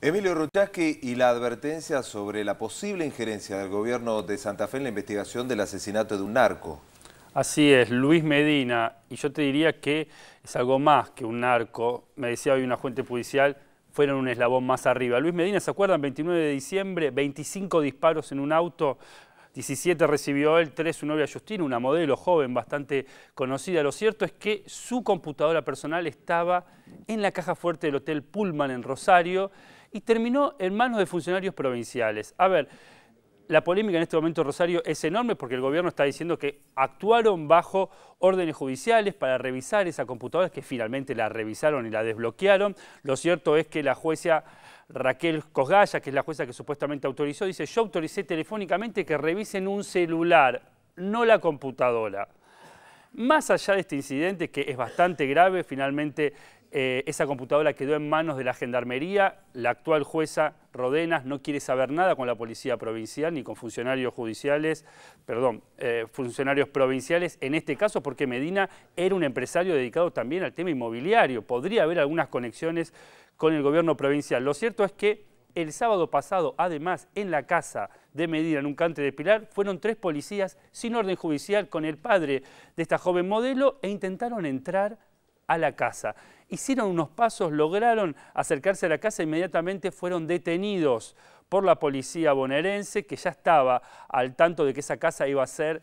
Emilio Ruchaski y la advertencia sobre la posible injerencia del gobierno de Santa Fe en la investigación del asesinato de un narco. Así es, Luis Medina, y yo te diría que es algo más que un narco, me decía hoy una fuente judicial, fueron un eslabón más arriba. Luis Medina, ¿se acuerdan? 29 de diciembre, 25 disparos en un auto 17 recibió él, 3 su novia Justina, una modelo joven bastante conocida. Lo cierto es que su computadora personal estaba en la caja fuerte del Hotel Pullman en Rosario y terminó en manos de funcionarios provinciales. A ver, la polémica en este momento, Rosario, es enorme porque el gobierno está diciendo que actuaron bajo órdenes judiciales para revisar esa computadora, que finalmente la revisaron y la desbloquearon. Lo cierto es que la jueza Raquel Cosgaya, que es la jueza que supuestamente autorizó, dice, yo autoricé telefónicamente que revisen un celular, no la computadora. Más allá de este incidente, que es bastante grave, finalmente eh, esa computadora quedó en manos de la Gendarmería, la actual jueza Rodenas no quiere saber nada con la policía provincial ni con funcionarios judiciales, perdón, eh, funcionarios provinciales, en este caso porque Medina era un empresario dedicado también al tema inmobiliario, podría haber algunas conexiones con el gobierno provincial. Lo cierto es que el sábado pasado, además, en la casa de Medina, en un cante de Pilar, fueron tres policías sin orden judicial con el padre de esta joven modelo e intentaron entrar a la casa. Hicieron unos pasos, lograron acercarse a la casa, inmediatamente fueron detenidos por la policía bonaerense, que ya estaba al tanto de que esa casa iba a ser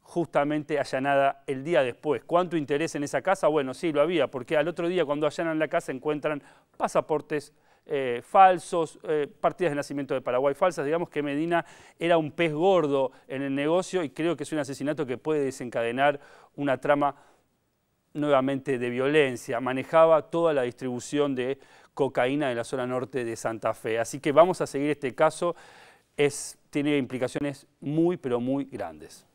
justamente allanada el día después. ¿Cuánto interés en esa casa? Bueno, sí, lo había, porque al otro día cuando allanan la casa encuentran pasaportes eh, falsos, eh, partidas de nacimiento de Paraguay falsas. Digamos que Medina era un pez gordo en el negocio y creo que es un asesinato que puede desencadenar una trama nuevamente de violencia, manejaba toda la distribución de cocaína en la zona norte de Santa Fe. Así que vamos a seguir este caso, es, tiene implicaciones muy, pero muy grandes.